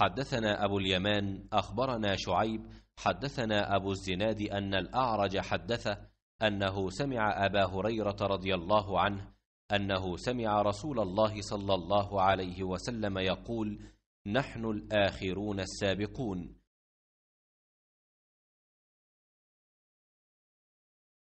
حدثنا أبو اليمان أخبرنا شعيب حدثنا أبو الزناد أن الأعرج حدثه أنه سمع أبا هريرة رضي الله عنه أنه سمع رسول الله صلى الله عليه وسلم يقول نحن الآخرون السابقون